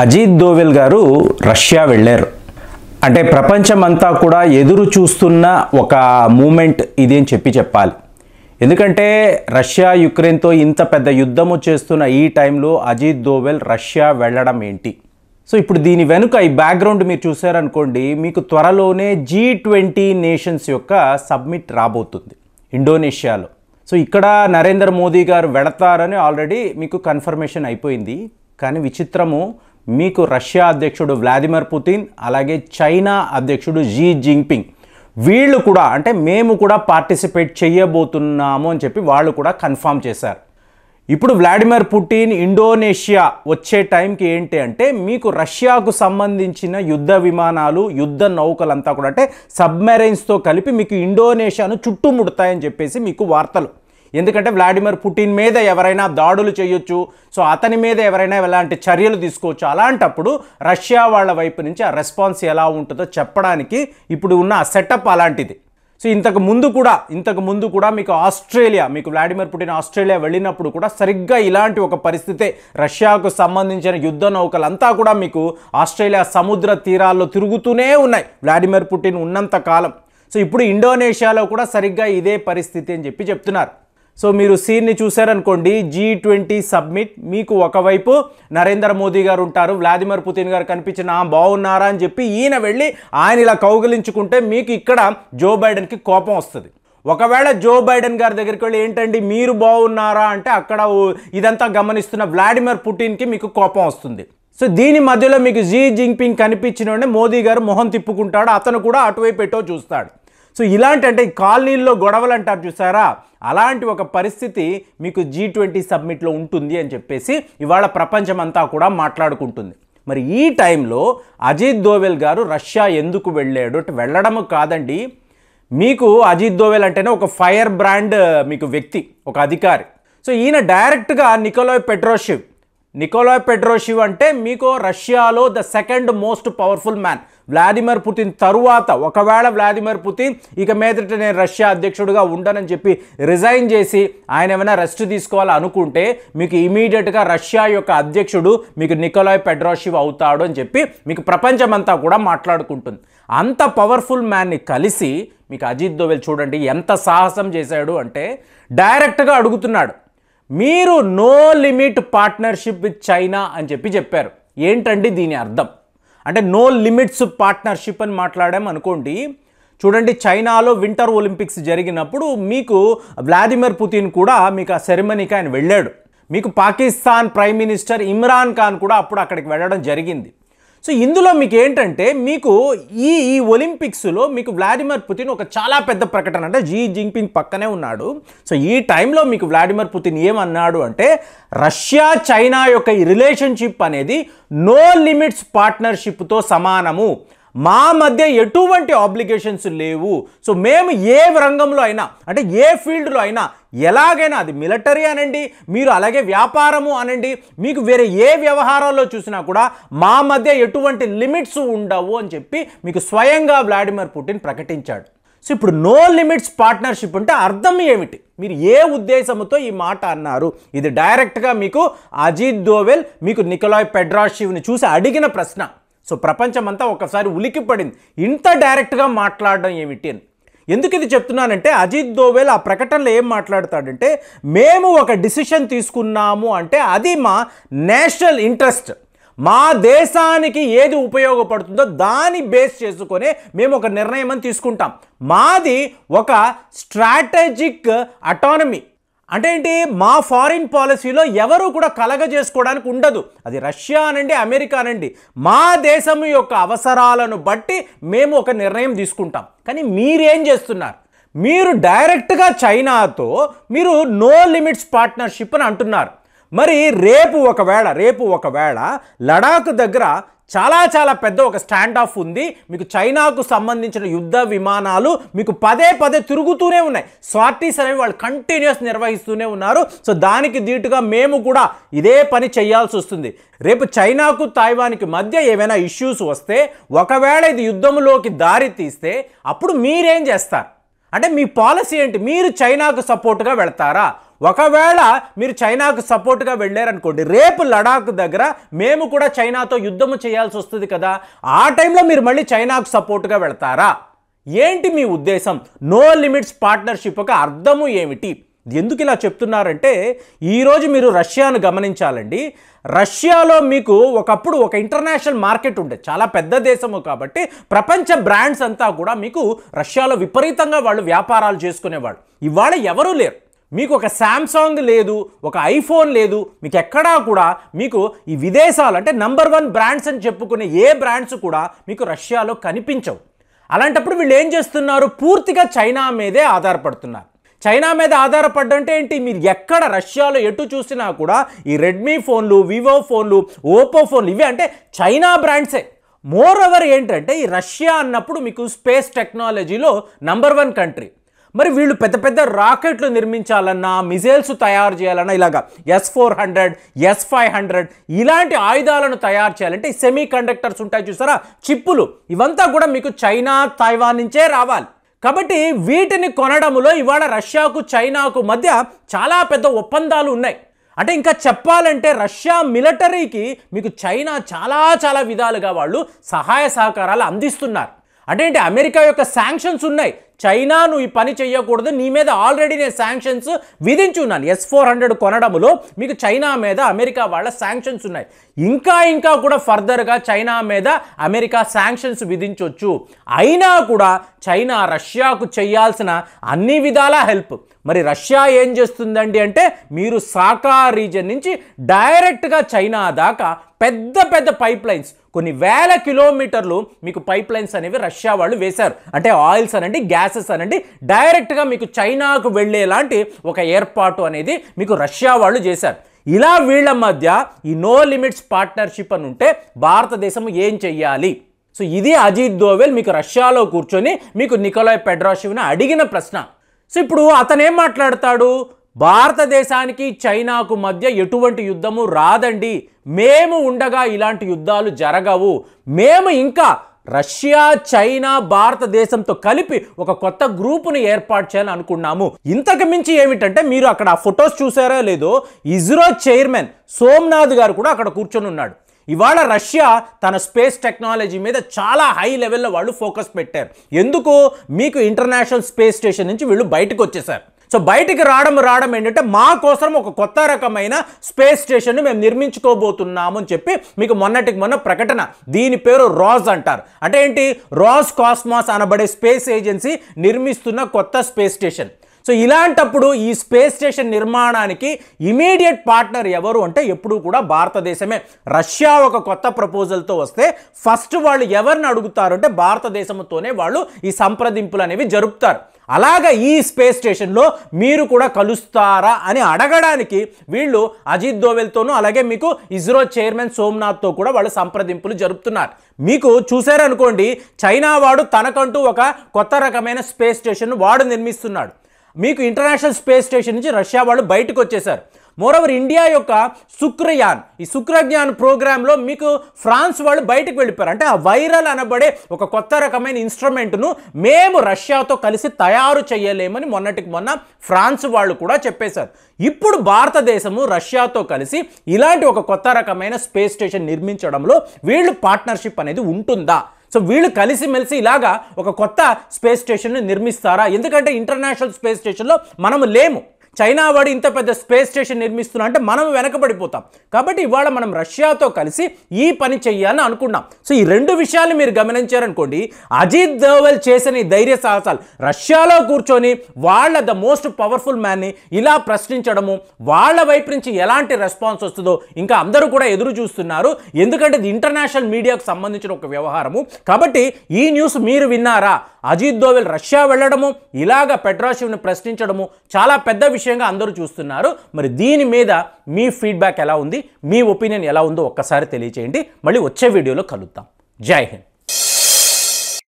అజిత్ దోవెల్ గారు రష్యా వెళ్ళారు అంటే ప్రపంచమంతా కూడా ఎదురు చూస్తున్న ఒక మూమెంట్ ఇది అని చెప్పి చెప్పాలి ఎందుకంటే రష్యా యుక్రెయిన్తో ఇంత పెద్ద యుద్ధము చేస్తున్న ఈ టైంలో అజిత్ దోవెల్ రష్యా వెళ్ళడం ఏంటి సో ఇప్పుడు దీని వెనుక ఈ బ్యాక్గ్రౌండ్ మీరు చూసారనుకోండి మీకు త్వరలోనే జీ ట్వంటీ నేషన్స్ యొక్క సబ్మిట్ రాబోతుంది ఇండోనేషియాలో సో ఇక్కడ నరేంద్ర మోదీ గారు వెళతారని ఆల్రెడీ మీకు కన్ఫర్మేషన్ అయిపోయింది కానీ విచిత్రము మీకు రష్యా అధ్యక్షుడు వ్లాదిమిర్ పుతిన్ అలాగే చైనా అధ్యక్షుడు జీ జింగ్పింగ్ వీళ్ళు కూడా అంటే మేము కూడా పార్టిసిపేట్ చేయబోతున్నాము అని చెప్పి వాళ్ళు కూడా కన్ఫామ్ చేశారు ఇప్పుడు వ్లాడిమిర్ పుటిన్ ఇండోనేషియా వచ్చే టైంకి ఏంటి అంటే మీకు రష్యాకు సంబంధించిన యుద్ధ విమానాలు యుద్ధ నౌకలంతా కూడా అంటే సబ్మెరైన్స్తో కలిపి మీకు ఇండోనేషియాను చుట్టుముడతాయని చెప్పేసి మీకు వార్తలు ఎందుకంటే వ్లాడిమిర్ పుటిన్ మీద ఎవరైనా దాడులు చేయొచ్చు సో అతని మీద ఎవరైనా ఎలాంటి చర్యలు తీసుకోవచ్చు అలాంటప్పుడు రష్యా వాళ్ళ వైపు నుంచి ఆ రెస్పాన్స్ ఎలా ఉంటుందో చెప్పడానికి ఇప్పుడు ఉన్న సెటప్ అలాంటిది సో ఇంతకు ముందు కూడా ఇంతకు ముందు కూడా మీకు ఆస్ట్రేలియా మీకు వ్లాడిమిర్ పుటిన్ ఆస్ట్రేలియా వెళ్ళినప్పుడు కూడా సరిగ్గా ఇలాంటి ఒక పరిస్థితే రష్యాకు సంబంధించిన యుద్ధ నౌకలంతా కూడా మీకు ఆస్ట్రేలియా సముద్ర తీరాల్లో తిరుగుతూనే ఉన్నాయి వ్లాడిమిర్ పుటిన్ ఉన్నంత కాలం సో ఇప్పుడు ఇండోనేషియాలో కూడా సరిగ్గా ఇదే పరిస్థితి అని చెప్పి చెప్తున్నారు సో మీరు సీన్ని చూశారనుకోండి జీ ట్వంటీ సబ్మిట్ మీకు ఒకవైపు నరేంద్ర మోదీ గారు ఉంటారు వ్లాదిమిర్ పుతిన్ గారు కనిపించిన బాగున్నారా అని చెప్పి ఈయన వెళ్ళి ఆయన ఇలా కౌగిలించుకుంటే మీకు ఇక్కడ జో బైడెన్కి కోపం వస్తుంది ఒకవేళ జో బైడెన్ గారి దగ్గరికి వెళ్ళి ఏంటండి మీరు బాగున్నారా అంటే అక్కడ ఇదంతా గమనిస్తున్న వ్లాడిమిర్ పుటిన్కి మీకు కోపం వస్తుంది సో దీని మధ్యలో మీకు జీ జింగ్పింగ్ కనిపించిన మోదీ గారు మొహం తిప్పుకుంటాడు అతను కూడా అటువైపు ఎటో చూస్తాడు సో ఇలాంటి అంటే కాలనీల్లో గొడవలు అంటారు చూసారా అలాంటి ఒక పరిస్థితి మీకు జీ ట్వంటీ సబ్మిట్లో ఉంటుంది అని చెప్పేసి ఇవాళ ప్రపంచమంతా కూడా మాట్లాడుకుంటుంది మరి ఈ టైంలో అజిత్ దోవెల్ గారు రష్యా ఎందుకు వెళ్ళాడు వెళ్ళడము కాదండి మీకు అజిత్ దోవెల్ అంటేనే ఒక ఫైర్ బ్రాండ్ మీకు వ్యక్తి ఒక అధికారి సో ఈయన డైరెక్ట్గా నికోలాయ్ పెట్రోషివ్ నికోలాయ్ పెట్రోషివ్ అంటే మీకు రష్యాలో the second most powerful man Vladimir Putin తరువాత ఒకవేళ వ్లాదిమిర్ పుతిన్ ఇక మీదట నేను రష్యా అధ్యక్షుడిగా ఉండనని చెప్పి రిజైన్ చేసి ఆయన ఏమైనా రెస్ట్ తీసుకోవాలి అనుకుంటే మీకు ఇమీడియట్గా రష్యా యొక్క అధ్యక్షుడు మీకు నికోలాయ్ పెడ్రాషివ్ అవుతాడు అని చెప్పి మీకు ప్రపంచమంతా కూడా మాట్లాడుకుంటుంది అంత పవర్ఫుల్ మ్యాన్ని కలిసి మీకు అజిత్ దోవెల్ చూడండి ఎంత సాహసం చేశాడు అంటే డైరెక్ట్గా అడుగుతున్నాడు మీరు no limit partnership with China అని చెప్పి చెప్పారు ఏంటండి దీని అర్థం అంటే నో లిమిట్స్ పార్ట్నర్షిప్ అని మాట్లాడాము అనుకోండి చూడండి చైనాలో వింటర్ ఒలింపిక్స్ జరిగినప్పుడు మీకు వ్లాదిమిర్ పుతిన్ కూడా మీకు ఆ సెరమనీకి ఆయన వెళ్ళాడు మీకు పాకిస్తాన్ ప్రైమ్ మినిస్టర్ ఇమ్రాన్ ఖాన్ కూడా అప్పుడు అక్కడికి వెళ్ళడం జరిగింది సో ఇందులో మీకు ఏంటంటే మీకు ఈ ఈ ఒలింపిక్స్లో మీకు వ్లాడిమిర్ పుతిన్ ఒక చాలా పెద్ద ప్రకటన అంటే జీ జింగ్పింగ్ పక్కనే ఉన్నాడు సో ఈ టైంలో మీకు వ్లాడిమిర్ పుతిన్ ఏమన్నాడు అంటే రష్యా చైనా యొక్క ఈ రిలేషన్షిప్ అనేది నో లిమిట్స్ పార్ట్నర్షిప్తో సమానము మా మధ్య ఎటువంటి ఆబ్లిగేషన్స్ లేవు సో మేము ఏ రంగంలో అయినా అంటే ఏ ఫీల్డ్లో అయినా ఎలాగైనా అది మిలిటరీ అనండి మీరు అలాగే వ్యాపారము అనండి మీకు వేరే ఏ వ్యవహారాల్లో చూసినా కూడా మా మధ్య ఎటువంటి లిమిట్స్ ఉండవు అని చెప్పి మీకు స్వయంగా వ్లాడిమిర్ పుటిన్ ప్రకటించాడు సో ఇప్పుడు నో లిమిట్స్ పార్ట్నర్షిప్ అంటే అర్థం ఏమిటి మీరు ఏ ఉద్దేశంతో ఈ మాట అన్నారు ఇది డైరెక్ట్గా మీకు అజిత్ దోవెల్ మీకు నికలాయ్ పెడ్రాషివ్ని చూసి అడిగిన ప్రశ్న సో ప్రపంచమంతా ఒకసారి పడింది ఇంత డైరెక్ట్గా మాట్లాడడం ఏమిటి అని ఎందుకు ఇది చెప్తున్నానంటే అజిత్ దోవేల్ ఆ ప్రకటనలో ఏం మాట్లాడతాడంటే మేము ఒక డిసిషన్ తీసుకున్నాము అంటే అది మా నేషనల్ ఇంట్రెస్ట్ మా దేశానికి ఏది ఉపయోగపడుతుందో దాన్ని బేస్ చేసుకొని మేము ఒక నిర్ణయం అని తీసుకుంటాం మాది ఒక స్ట్రాటజిక్ అటానమీ అంటే ఏంటి మా ఫారిన్ పాలసీలో ఎవరు కూడా కలగజేసుకోవడానికి ఉండదు అది రష్యా అనండి అమెరికా అనండి మా దేశం యొక్క అవసరాలను బట్టి మేము ఒక నిర్ణయం తీసుకుంటాం కానీ మీరేం చేస్తున్నారు మీరు డైరెక్ట్గా చైనాతో మీరు నో లిమిట్స్ పార్ట్నర్షిప్ అని అంటున్నారు మరి రేపు ఒకవేళ రేపు ఒకవేళ లడాక్ దగ్గర చాలా చాలా పెద్ద ఒక స్టాండ్ ఆఫ్ ఉంది మీకు చైనాకు సంబంధించిన యుద్ధ విమానాలు మీకు పదే పదే తిరుగుతూనే ఉన్నాయి స్వార్టీస్ అనేవి వాళ్ళు కంటిన్యూస్ నిర్వహిస్తూనే ఉన్నారు సో దానికి దీటుగా మేము కూడా ఇదే పని చేయాల్సి వస్తుంది రేపు చైనాకు తైవాన్కి మధ్య ఏమైనా ఇష్యూస్ వస్తే ఒకవేళ ఇది యుద్ధంలోకి దారి తీస్తే అప్పుడు మీరేం చేస్తారు అంటే మీ పాలసీ ఏంటి మీరు చైనాకు సపోర్ట్గా వెళ్తారా ఒకవేళ మీరు చైనాకు సపోర్ట్గా వెళ్ళారనుకోండి రేపు లడాక్ దగ్గర మేము కూడా చైనాతో యుద్ధము చేయాల్సి వస్తుంది కదా ఆ టైంలో మీరు మళ్ళీ చైనాకు సపోర్ట్గా వెళ్తారా ఏంటి మీ ఉద్దేశం నో లిమిట్స్ పార్ట్నర్షిప్ ఒక అర్థము ఏమిటి ఎందుకు ఇలా చెప్తున్నారంటే ఈరోజు మీరు రష్యాను గమనించాలండి రష్యాలో మీకు ఒకప్పుడు ఒక ఇంటర్నేషనల్ మార్కెట్ ఉండే చాలా పెద్ద దేశము కాబట్టి ప్రపంచ బ్రాండ్స్ అంతా కూడా మీకు రష్యాలో విపరీతంగా వాళ్ళు వ్యాపారాలు చేసుకునేవాళ్ళు ఇవాళ ఎవరూ లేరు మీకు ఒక శాంసంగ్ లేదు ఒక ఐఫోన్ లేదు మీకు ఎక్కడా కూడా మీకు ఈ విదేశాలు అంటే నంబర్ వన్ బ్రాండ్స్ అని చెప్పుకునే ఏ బ్రాండ్స్ కూడా మీకు రష్యాలో కనిపించవు అలాంటప్పుడు వీళ్ళు ఏం చేస్తున్నారు పూర్తిగా చైనా మీదే ఆధారపడుతున్నారు చైనా మీద ఆధారపడ్డంటే ఏంటి మీరు ఎక్కడ రష్యాలో ఎటు చూసినా కూడా ఈ రెడ్మీ ఫోన్లు వివో ఫోన్లు ఓపో ఫోన్లు ఇవి అంటే చైనా బ్రాండ్సే మోర్ ఓవర్ ఏంటంటే ఈ రష్యా అన్నప్పుడు మీకు స్పేస్ టెక్నాలజీలో నంబర్ వన్ కంట్రీ మరి వీళ్ళు పెద్ద పెద్ద రాకెట్లు నిర్మించాలన్నా మిజైల్స్ తయారు చేయాలన్నా ఇలాగా S four hundred S five hundred ఇలాంటి ఆయుధాలను తయారు చేయాలంటే సెమీ కండక్టర్స్ ఉంటాయి చూసారా చిప్పులు ఇవంతా కూడా మీకు చైనా తైవాన్ నుంచే రావాలి కాబట్టి వీటిని కొనడంలో ఇవాళ రష్యాకు చైనాకు మధ్య చాలా పెద్ద ఒప్పందాలు ఉన్నాయి అంటే ఇంకా చెప్పాలంటే రష్యా మిలిటరీకి మీకు చైనా చాలా చాలా విధాలుగా వాళ్ళు సహాయ సహకారాలు అందిస్తున్నారు అంటే అమెరికా యొక్క శాంక్షన్స్ ఉన్నాయి చైనా నువ్వు ఈ పని చేయకూడదు నీ మీద ఆల్రెడీ నేను శాంక్షన్స్ విధించున్నాను ఎస్ ఫోర్ హండ్రెడ్ కొనడంలో మీకు చైనా మీద అమెరికా వాళ్ళ శాంక్షన్స్ ఉన్నాయి ఇంకా ఇంకా కూడా ఫర్దర్గా చైనా మీద అమెరికా శాంక్షన్స్ విధించవచ్చు అయినా కూడా చైనా రష్యాకు చేయాల్సిన అన్ని విధాల హెల్ప్ మరి రష్యా ఏం చేస్తుందండి అంటే మీరు సాకా రీజన్ నుంచి డైరెక్ట్గా చైనా దాకా పెద్ద పెద్ద పైప్ లైన్స్ కొన్ని వేల కిలోమీటర్లు మీకు పైప్ లైన్స్ అనేవి రష్యా వాళ్ళు వేశారు అంటే ఆయిల్స్ అనండి గ్యాసెస్ అనండి డైరెక్ట్గా మీకు చైనాకు వెళ్ళేలాంటి ఒక ఏర్పాటు అనేది మీకు రష్యా వాళ్ళు చేశారు ఇలా వీళ్ళ మధ్య ఈ నో లిమిట్స్ పార్ట్నర్షిప్ అని ఉంటే భారతదేశం ఏం చెయ్యాలి సో ఇది అజిత్ దోవెల్ మీకు రష్యాలో కూర్చొని మీకు నికోలాయ్ పెడ్రాషివ్ని అడిగిన ప్రశ్న సో ఇప్పుడు అతనేం మాట్లాడతాడు భారతదేశానికి చైనాకు మధ్య ఎటువంటి యుద్ధము రాదండి మేము ఉండగా ఇలాంటి యుద్ధాలు జరగవు మేము ఇంకా రష్యా చైనా భారతదేశంతో కలిపి ఒక కొత్త గ్రూపును ఏర్పాటు చేయాలని అనుకున్నాము ఇంతకు మించి ఏమిటంటే మీరు అక్కడ ఆ ఫొటోస్ చూసారో లేదో ఇజ్రో చైర్మన్ సోమ్నాథ్ గారు కూడా అక్కడ కూర్చొని ఉన్నాడు ఇవాళ రష్యా తన స్పేస్ టెక్నాలజీ మీద చాలా హై లెవెల్లో వాళ్ళు ఫోకస్ పెట్టారు ఎందుకు మీకు ఇంటర్నేషనల్ స్పేస్ స్టేషన్ నుంచి వీళ్ళు బయటకు వచ్చేసారు సో బయటికి రావడం రావడం ఏంటంటే మా కోసం ఒక కొత్త రకమైన స్పేస్ స్టేషన్ను మేము నిర్మించుకోబోతున్నాము అని చెప్పి మీకు మొన్నటికి మొన్న ప్రకటన దీని పేరు రాజ్ అంటారు అంటే ఏంటి రాజ్ కాస్మాస్ అనబడే స్పేస్ ఏజెన్సీ నిర్మిస్తున్న కొత్త స్పేస్ స్టేషన్ సో ఇలాంటప్పుడు ఈ స్పేస్ స్టేషన్ నిర్మాణానికి ఇమీడియట్ పార్ట్నర్ ఎవరు అంటే ఎప్పుడూ కూడా భారతదేశమే రష్యా ఒక కొత్త ప్రపోజల్తో వస్తే ఫస్ట్ వాళ్ళు ఎవరిని అడుగుతారు అంటే భారతదేశంతోనే వాళ్ళు ఈ సంప్రదింపులు అనేవి జరుపుతారు అలాగ ఈ స్పేస్ స్టేషన్లో మీరు కూడా కలుస్తారా అని అడగడానికి వీళ్ళు అజిత్ దోవెల్తోనూ అలాగే మీకు ఇస్రో చైర్మన్ సోమ్నాథ్తో కూడా వాళ్ళు సంప్రదింపులు జరుపుతున్నారు మీకు చూశారనుకోండి చైనా వాడు తనకంటూ ఒక కొత్త రకమైన స్పేస్ స్టేషన్ వాడు నిర్మిస్తున్నాడు మీకు ఇంటర్నేషనల్ స్పేస్ స్టేషన్ నుంచి రష్యా వాళ్ళు బయటకు వచ్చేశారు మోరవర్ ఇండియా యొక్క శుక్రయాన్ ఈ శుక్రజ్ఞాన్ ప్రోగ్రాంలో మీకు ఫ్రాన్స్ వాళ్ళు బయటకు వెళ్ళిపోయారు అంటే ఆ వైరల్ అనబడే ఒక కొత్త రకమైన ఇన్స్ట్రుమెంట్ను మేము రష్యాతో కలిసి తయారు చేయలేమని మొన్నటికి మొన్న ఫ్రాన్స్ వాళ్ళు కూడా చెప్పేశారు ఇప్పుడు భారతదేశము రష్యాతో కలిసి ఇలాంటి ఒక కొత్త రకమైన స్పేస్ స్టేషన్ నిర్మించడంలో వీళ్ళు పార్ట్నర్షిప్ అనేది ఉంటుందా సో వీళ్ళు కలిసిమెలిసి ఇలాగా ఒక కొత్త స్పేస్ స్టేషన్ని నిర్మిస్తారా ఎందుకంటే ఇంటర్నేషనల్ స్పేస్ స్టేషన్లో మనం లేము చైనా వాడు ఇంత పెద్ద స్పేస్ స్టేషన్ నిర్మిస్తున్నా అంటే మనం వెనకబడిపోతాం కాబట్టి ఇవాళ మనం రష్యాతో కలిసి ఈ పని చెయ్యాలని అనుకున్నాం సో ఈ రెండు విషయాలు మీరు గమనించారనుకోండి అజిత్ దోవల్ చేసిన ఈ ధైర్య సాహసాలు రష్యాలో కూర్చొని వాళ్ళ ద మోస్ట్ పవర్ఫుల్ మ్యాన్ని ఇలా ప్రశ్నించడము వాళ్ళ వైపు నుంచి ఎలాంటి రెస్పాన్స్ వస్తుందో ఇంకా అందరూ కూడా ఎదురు చూస్తున్నారు ఎందుకంటే ఇది ఇంటర్నేషనల్ మీడియాకు సంబంధించిన ఒక వ్యవహారము కాబట్టి ఈ న్యూస్ మీరు విన్నారా అజిత్ దోవెల్ రష్యా వెళ్ళడము ఇలాగ పెట్రాషివ్ని ప్రశ్నించడము చాలా పెద్ద విషయంగా అందరూ చూస్తున్నారు మరి దీని మీద మీ ఫీడ్బ్యాక్ ఎలా ఉంది మీ ఒపీనియన్ ఎలా ఉందో ఒక్కసారి తెలియచేయండి మళ్ళీ వచ్చే వీడియోలో కలుద్దాం జై హింద్